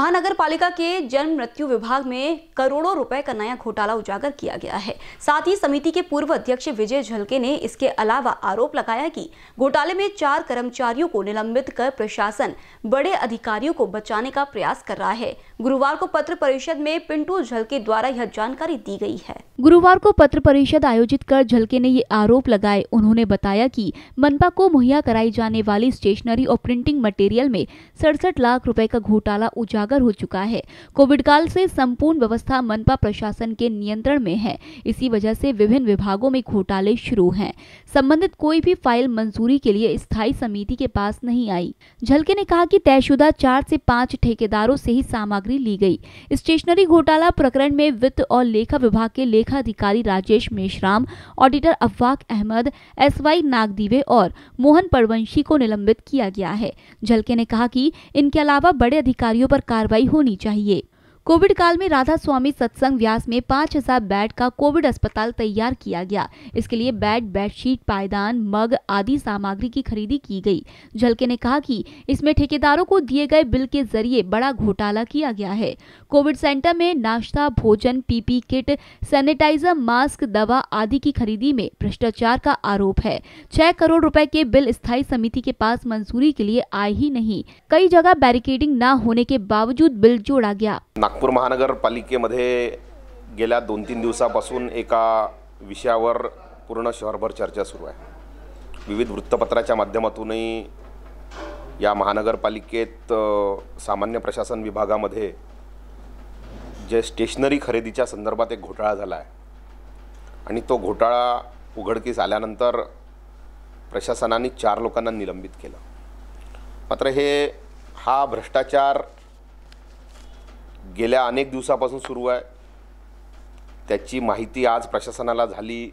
महानगर पालिका के जन्म मृत्यु विभाग में करोड़ों रुपए का नया घोटाला उजागर किया गया है साथ ही समिति के पूर्व अध्यक्ष विजय झलके ने इसके अलावा आरोप लगाया कि घोटाले में चार कर्मचारियों को निलंबित कर प्रशासन बड़े अधिकारियों को बचाने का प्रयास कर रहा है गुरुवार को पत्र परिषद में पिंटू झलके द्वारा यह जानकारी दी गयी है गुरुवार को पत्र परिषद आयोजित कर झलके ने ये आरोप लगाए उन्होंने बताया की मनपा को मुहैया कराई जाने वाली स्टेशनरी और प्रिंटिंग मटेरियल में सड़सठ लाख रूपए का घोटाला उजागर उजागर हो चुका है कोविड काल से संपूर्ण व्यवस्था मनपा प्रशासन के नियंत्रण में है इसी वजह से विभिन्न विभागों में घोटाले शुरू हैं संबंधित कोई भी फाइल मंजूरी के लिए स्थायी समिति के पास नहीं आई झलके ने कहा कि तयशुदा चार से पाँच ठेकेदारों से ही सामग्री ली गई स्टेशनरी घोटाला प्रकरण में वित्त और लेखा विभाग के लेखा अधिकारी Rajesh Meshram auditor Afwaq Ahmad S Y Nagdive और मोहन परवंशी को निलंबित किया गया है झलके ने कहा कि इनके अलावा बड़े अधिकारियों पर कार्रवाई होनी चाहिए कोविड काल में राधा स्वामी सत्संग व्यास में 5000 बेड का कोविड अस्पताल तैयार किया गया इसके लिए बेड बेडशीट पायदान मग आदि सामग्री की खरीदी की गई झलके ने कहा कि इसमें ठेकेदारों को दिए गए बिल के जरिए बड़ा घोटाला किया गया है कोविड सेंटर में नाश्ता भोजन पीपी किट सैनिटाइजर मास्क दवा आदि की खरीदी में भ्रष्टाचार का आरोप है छह करोड़ रूपए के बिल स्थायी समिति के पास मंजूरी के लिए आए ही नहीं कई जगह बैरिकेडिंग न होने के बावजूद बिल जोड़ा गया नागपूर महानगरपालिकेमध्ये गेल्या दोन तीन दिवसापासून एका विषयावर पूर्ण शहरभर चर्चा सुरू आहे विविध वृत्तपत्राच्या माध्यमातूनही या महानगरपालिकेत सामान्य प्रशासन विभागामध्ये जे स्टेशनरी खरेदीच्या संदर्भात एक घोटाळा झाला आहे आणि तो घोटाळा उघडकीस आल्यानंतर प्रशासनाने चार लोकांना निलंबित केलं मात्र हे हा भ्रष्टाचार गे अनेक दिवसापासून सुरू है ती महती आज प्रशासना झाली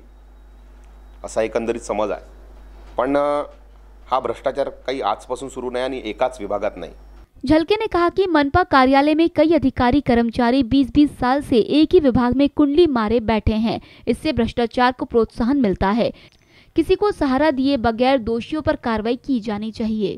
असा एकंदरीत समज आहे पण हा भ्रष्टाचार काही आजपासून सुरू नाही आणि विभाग विभागात नाही झलके ने कहा कि मनपा कार्यालय में कई अधिकारी कर्मचारी 20-20 साल से एक ही विभाग में कुंडली मारे बैठे हैं इससे भ्रष्टाचार को प्रोत्साहन मिलता है किसी को सहारा दिए बगैर दोषियों पर कार्रवाई की जानी चाहिए